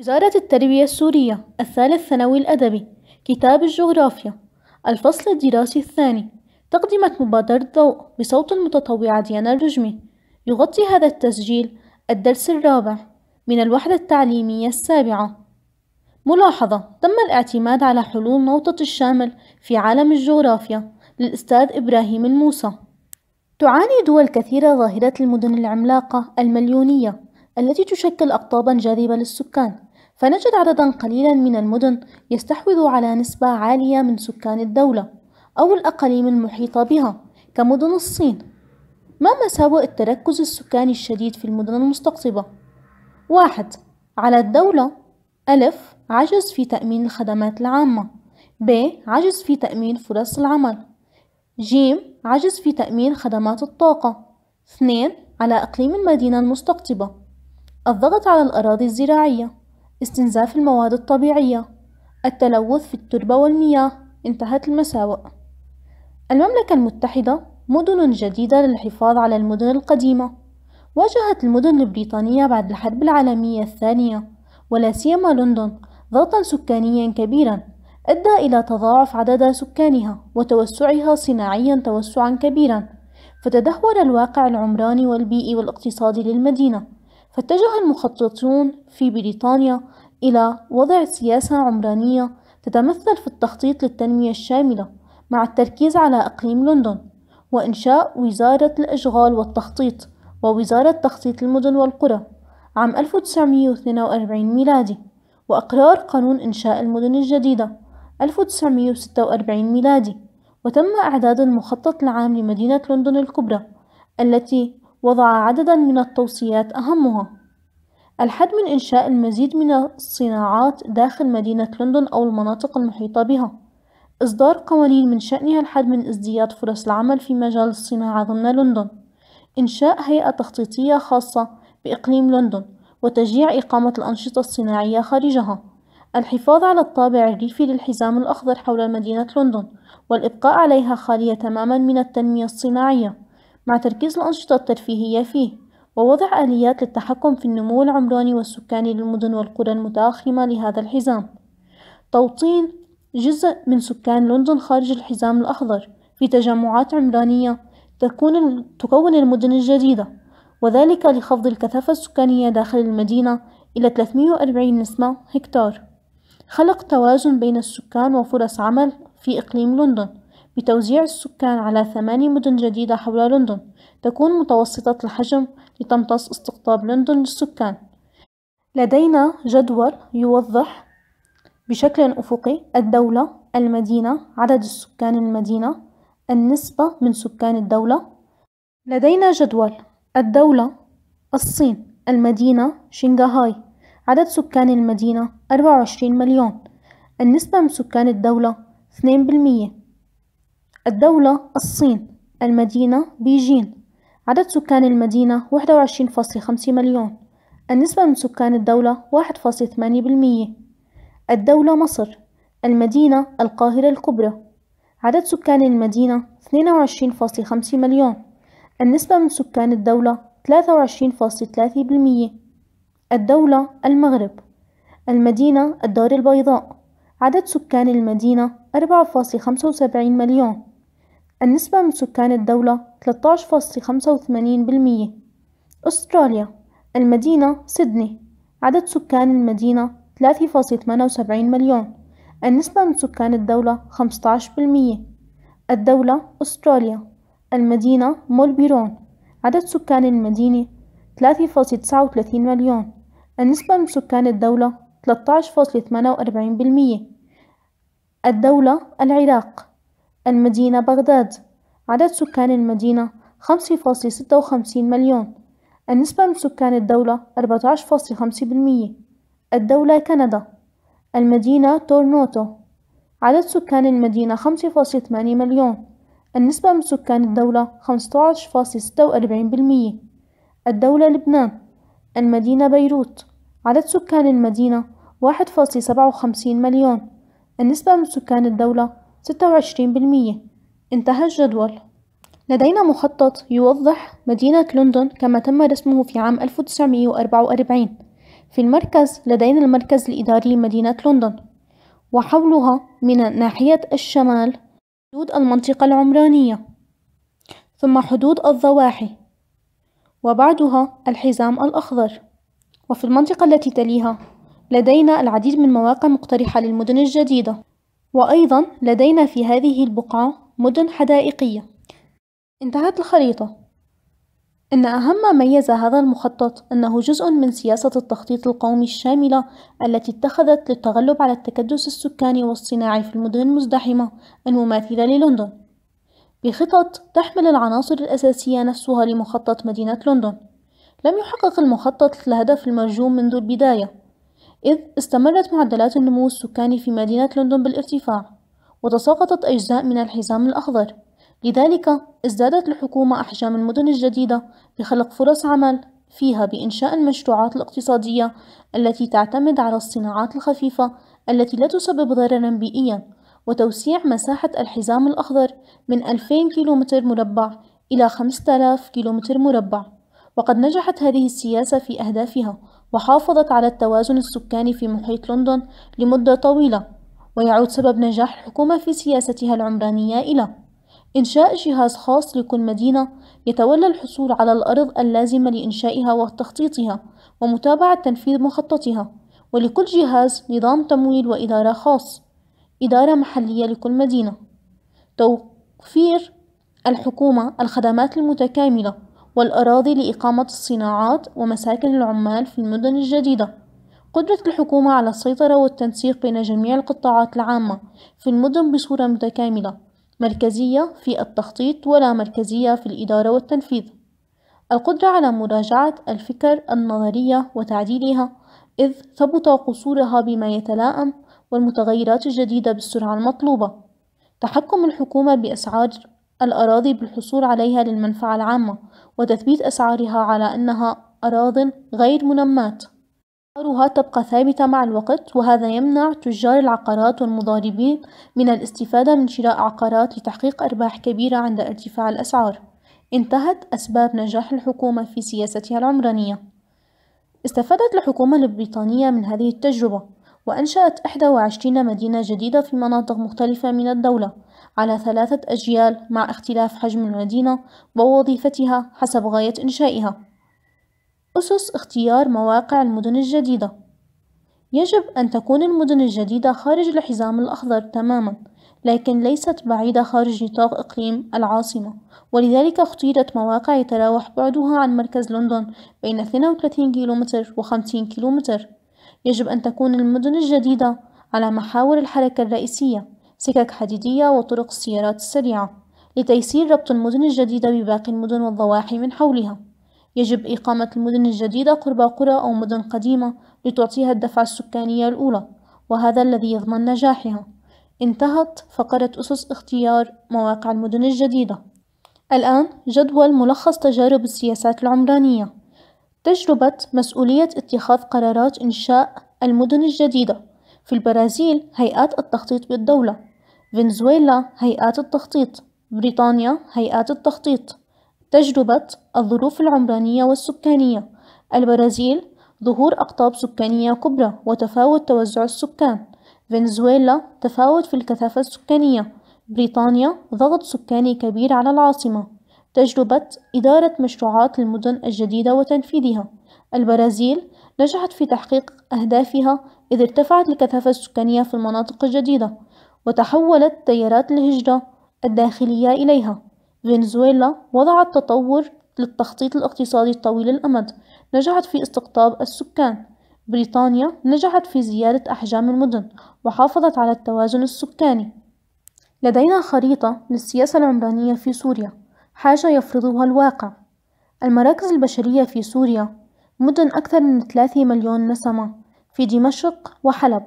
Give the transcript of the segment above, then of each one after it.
وزارة التربية السورية الثالث ثانوي الأدبي كتاب الجغرافيا الفصل الدراسي الثاني تقدمت مبادرة ضوء بصوت المتطوعة ديانا الرجمي يغطي هذا التسجيل الدرس الرابع من الوحدة التعليمية السابعة ملاحظة تم الاعتماد على حلول نوطة الشامل في عالم الجغرافيا للأستاذ إبراهيم الموسى تعاني دول كثيرة ظاهرة المدن العملاقة المليونية التي تشكل أقطابا جاذبة للسكان فنجد عددا قليلا من المدن يستحوذ على نسبة عالية من سكان الدولة أو الأقاليم المحيطة بها كمدن الصين ما مساوئ التركز السكاني الشديد في المدن المستقطبة؟ واحد على الدولة ألف عجز في تأمين الخدمات العامة ب عجز في تأمين فرص العمل ج عجز في تأمين خدمات الطاقة اثنين على إقليم المدينة المستقطبة الضغط على الأراضي الزراعية استنزاف المواد الطبيعية التلوث في التربة والمياه انتهت المساوئ المملكة المتحدة مدن جديدة للحفاظ على المدن القديمة واجهت المدن البريطانية بعد الحرب العالمية الثانية ولا سيما لندن ضغطا سكانيا كبيرا أدى إلى تضاعف عدد سكانها وتوسعها صناعيا توسعا كبيرا فتدهور الواقع العمراني والبيئي والاقتصادي للمدينة فاتجه المخططون في بريطانيا إلى وضع سياسة عمرانية تتمثل في التخطيط للتنمية الشاملة مع التركيز على أقليم لندن وإنشاء وزارة الإشغال والتخطيط ووزارة تخطيط المدن والقرى عام 1942 ميلادي وإقرار قانون إنشاء المدن الجديدة 1946 ميلادي وتم إعداد المخطط العام لمدينة لندن الكبرى التي وضع عددا من التوصيات أهمها الحد من إنشاء المزيد من الصناعات داخل مدينة لندن أو المناطق المحيطة بها إصدار قوانين من شأنها الحد من ازدياد فرص العمل في مجال الصناعة ضمن لندن إنشاء هيئة تخطيطية خاصة بإقليم لندن وتشجيع إقامة الأنشطة الصناعية خارجها الحفاظ على الطابع الريفي للحزام الأخضر حول مدينة لندن والإبقاء عليها خالية تماما من التنمية الصناعية مع تركيز الأنشطة الترفيهية فيه ووضع آليات للتحكم في النمو العمراني والسكاني للمدن والقرى المتأخمة لهذا الحزام توطين جزء من سكان لندن خارج الحزام الأخضر في تجمعات عمرانية تكون تكون المدن الجديدة وذلك لخفض الكثافة السكانية داخل المدينة إلى 340 نسمة هكتار خلق توازن بين السكان وفرص عمل في إقليم لندن بتوزيع السكان على ثماني مدن جديدة حول لندن تكون متوسطة الحجم لتمتص استقطاب لندن للسكان لدينا جدول يوضح بشكل أفقي الدولة المدينة عدد السكان المدينة النسبة من سكان الدولة لدينا جدول الدولة الصين المدينة شنغهاي عدد سكان المدينة 24 مليون النسبة من سكان الدولة 2% الدولة الصين المدينة بيجين عدد سكان المدينة 21.5 مليون النسبة من سكان الدولة 1.8% الدولة مصر المدينة القاهرة الكبرى عدد سكان المدينة 22.5 مليون النسبة من سكان الدولة 23.3% الدولة المغرب المدينة الدار البيضاء عدد سكان المدينة 4.75 مليون النسبة من سكان الدولة 13.85% أستراليا المدينة سيدني عدد سكان المدينة 3.78 مليون النسبة من سكان الدولة 15% الدولة أستراليا المدينة مولبيرون عدد سكان المدينة 3.39 مليون النسبة من سكان الدولة 13.48% الدولة العراق المدينة بغداد عدد سكان المدينة 5.56 مليون النسبة من سكان الدولة 14.5% الدولة كندا المدينة تورنوتو عدد سكان المدينة 5.8 مليون النسبة من سكان الدولة 15.46% الدولة لبنان المدينة بيروت عدد سكان المدينة 1.57 مليون النسبة من سكان الدولة 26% انتهى الجدول لدينا مخطط يوضح مدينة لندن كما تم رسمه في عام 1944 في المركز لدينا المركز الإداري لمدينة لندن وحولها من ناحية الشمال حدود المنطقة العمرانية ثم حدود الضواحي وبعدها الحزام الأخضر وفي المنطقة التي تليها لدينا العديد من مواقع مقترحة للمدن الجديدة وأيضا لدينا في هذه البقعة مدن حدائقية انتهت الخريطة إن أهم ما ميز هذا المخطط أنه جزء من سياسة التخطيط القومي الشاملة التي اتخذت للتغلب على التكدس السكاني والصناعي في المدن المزدحمة المماثلة للندن بخطط تحمل العناصر الأساسية نفسها لمخطط مدينة لندن لم يحقق المخطط الهدف المرجو منذ البداية إذ استمرت معدلات النمو السكاني في مدينة لندن بالارتفاع وتساقطت أجزاء من الحزام الأخضر لذلك ازدادت الحكومة أحجام المدن الجديدة بخلق فرص عمل فيها بإنشاء المشروعات الاقتصادية التي تعتمد على الصناعات الخفيفة التي لا تسبب ضررا بيئيا وتوسيع مساحة الحزام الأخضر من 2000 كيلومتر مربع إلى 5000 كيلومتر مربع وقد نجحت هذه السياسة في أهدافها وحافظت على التوازن السكاني في محيط لندن لمدة طويلة ويعود سبب نجاح الحكومة في سياستها العمرانية إلى إنشاء جهاز خاص لكل مدينة يتولى الحصول على الأرض اللازمة لإنشائها وتخطيطها ومتابعة تنفيذ مخططها ولكل جهاز نظام تمويل وإدارة خاص إدارة محلية لكل مدينة توفير الحكومة الخدمات المتكاملة والأراضي لإقامة الصناعات ومساكن العمال في المدن الجديدة قدرة الحكومة على السيطرة والتنسيق بين جميع القطاعات العامة في المدن بصورة متكاملة مركزية في التخطيط ولا مركزية في الإدارة والتنفيذ القدرة على مراجعة الفكر النظرية وتعديلها إذ ثبت قصورها بما يتلائم والمتغيرات الجديدة بالسرعة المطلوبة تحكم الحكومة بأسعار الأراضي بالحصول عليها للمنفعة العامة وتثبيت أسعارها على أنها أراض غير منماة أسعارها تبقى ثابتة مع الوقت وهذا يمنع تجار العقارات والمضاربين من الاستفادة من شراء عقارات لتحقيق أرباح كبيرة عند ارتفاع الأسعار انتهت أسباب نجاح الحكومة في سياستها العمرانية استفادت الحكومة البريطانية من هذه التجربة وأنشأت 21 مدينة جديدة في مناطق مختلفة من الدولة على ثلاثة أجيال مع اختلاف حجم المدينة ووظيفتها حسب غاية إنشائها أسس اختيار مواقع المدن الجديدة يجب أن تكون المدن الجديدة خارج الحزام الأخضر تماما لكن ليست بعيدة خارج نطاق إقليم العاصمة ولذلك اختيرت مواقع يتراوح بعدها عن مركز لندن بين 32 كيلومتر و 50 كيلومتر يجب أن تكون المدن الجديدة على محاور الحركة الرئيسية سكك حديدية وطرق السيارات السريعة لتيسير ربط المدن الجديدة بباقي المدن والضواحي من حولها يجب إقامة المدن الجديدة قرب قرى أو مدن قديمة لتعطيها الدفعة السكانية الأولى وهذا الذي يضمن نجاحها انتهت فقرة أسس اختيار مواقع المدن الجديدة الآن جدول ملخص تجارب السياسات العمرانية تجربة مسؤولية اتخاذ قرارات إنشاء المدن الجديدة في البرازيل هيئات التخطيط بالدولة فنزويلا هيئات التخطيط بريطانيا هيئات التخطيط تجربة الظروف العمرانية والسكانية البرازيل ظهور أقطاب سكانية كبرى وتفاوت توزع السكان فنزويلا تفاوت في الكثافة السكانية بريطانيا ضغط سكاني كبير على العاصمة تجربة إدارة مشروعات المدن الجديدة وتنفيذها البرازيل نجحت في تحقيق أهدافها إذ ارتفعت الكثافة السكانية في المناطق الجديدة وتحولت تيارات الهجرة الداخلية إليها فنزويلا وضعت تطور للتخطيط الاقتصادي الطويل الأمد نجحت في استقطاب السكان بريطانيا نجحت في زيادة أحجام المدن وحافظت على التوازن السكاني لدينا خريطة للسياسة العمرانية في سوريا حاجة يفرضها الواقع المراكز البشرية في سوريا مدن أكثر من 3 مليون نسمة في دمشق وحلب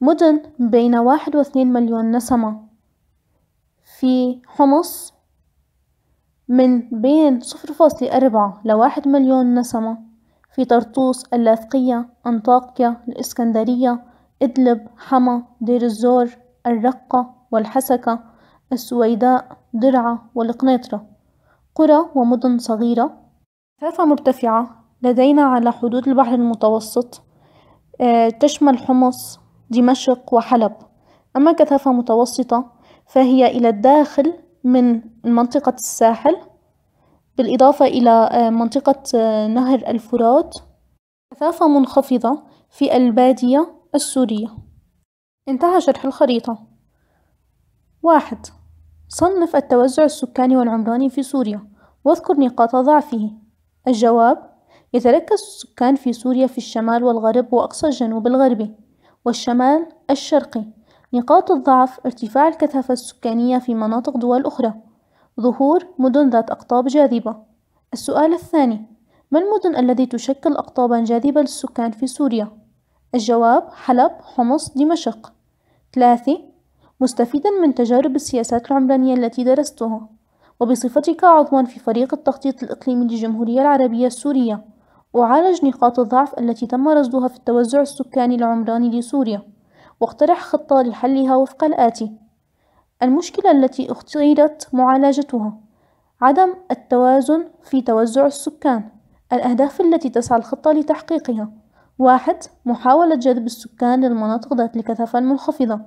مدن بين واحد 2 مليون نسمة في حمص من بين صفر فاصلة أربعة لواحد مليون نسمة في طرطوس اللاذقية أنطاكيا الإسكندرية إدلب حما دير الزور الرقة والحسكة السويداء درعة والقناطرة قرى ومدن صغيرة مسافة مرتفعة لدينا على حدود البحر المتوسط آه، تشمل حمص دمشق وحلب أما كثافة متوسطة فهي إلى الداخل من منطقة الساحل بالإضافة إلى آه، منطقة آه، نهر الفرات كثافة منخفضة في البادية السورية انتهى شرح الخريطة واحد صنف التوزع السكاني والعمراني في سوريا واذكر نقاط ضعفه الجواب يتركز السكان في سوريا في الشمال والغرب وأقصى الجنوب الغربي والشمال الشرقي نقاط الضعف ارتفاع الكثافة السكانية في مناطق دول أخرى ظهور مدن ذات أقطاب جاذبة السؤال الثاني ما المدن التي تشكل أقطابا جاذبة للسكان في سوريا؟ الجواب حلب، حمص، دمشق ثلاثة مستفيدا من تجارب السياسات العمرانية التي درستها وبصفتك عضوا في فريق التخطيط الإقليمي للجمهورية العربية السورية أعالج نقاط الضعف التي تم رصدها في التوزع السكاني العمراني لسوريا واقترح خطة لحلها وفق الآتي المشكلة التي اختيرت معالجتها عدم التوازن في توزع السكان الأهداف التي تسعى الخطة لتحقيقها واحد محاولة جذب السكان للمناطق ذات الكثافة المنخفضة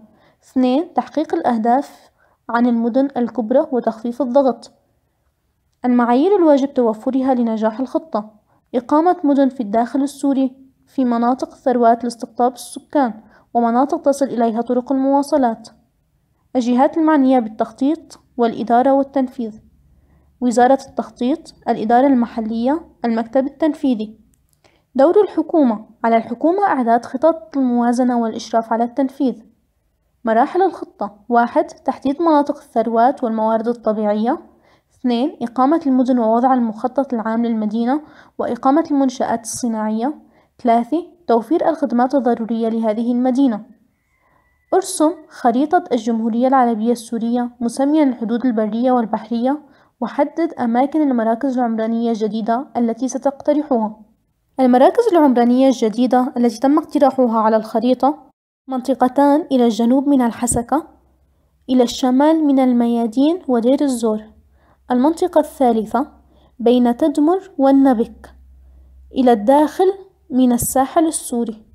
اثنين تحقيق الأهداف عن المدن الكبرى وتخفيف الضغط المعايير الواجب توفرها لنجاح الخطة إقامة مدن في الداخل السوري في مناطق الثروات لاستقطاب السكان ومناطق تصل إليها طرق المواصلات الجهات المعنية بالتخطيط والإدارة والتنفيذ وزارة التخطيط الإدارة المحلية المكتب التنفيذي دور الحكومة على الحكومة إعداد خطط الموازنة والإشراف على التنفيذ مراحل الخطة واحد تحديد مناطق الثروات والموارد الطبيعية اثنين إقامة المدن ووضع المخطط العام للمدينة وإقامة المنشآت الصناعية ثلاثة توفير الخدمات الضرورية لهذه المدينة ارسم خريطة الجمهورية العربية السورية مسميا الحدود البرية والبحرية وحدد أماكن المراكز العمرانية الجديدة التي ستقترحها المراكز العمرانية الجديدة التي تم اقتراحها على الخريطة منطقتان إلى الجنوب من الحسكة إلى الشمال من الميادين ودير الزور المنطقة الثالثة بين تدمر والنبك إلى الداخل من الساحل السوري